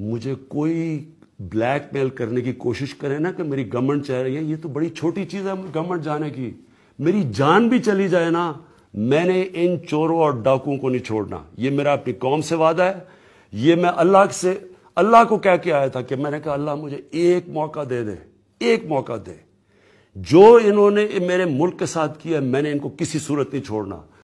मुझे कोई ब्लैकमेल करने की कोशिश करे ना कि मेरी गवर्नमेंट चाह रही है ये तो बड़ी छोटी चीज है गवर्नमेंट जाने की मेरी जान भी चली जाए ना मैंने इन चोरों और डाकुओं को नहीं छोड़ना ये मेरा अपनी कौम से वादा है ये मैं अल्लाह से अल्लाह को कह के आया था कि मैंने कहा अल्लाह मुझे एक मौका दे दे एक मौका दे जो इन्होंने मेरे मुल्क के साथ किया मैंने इनको किसी सूरत नहीं छोड़ना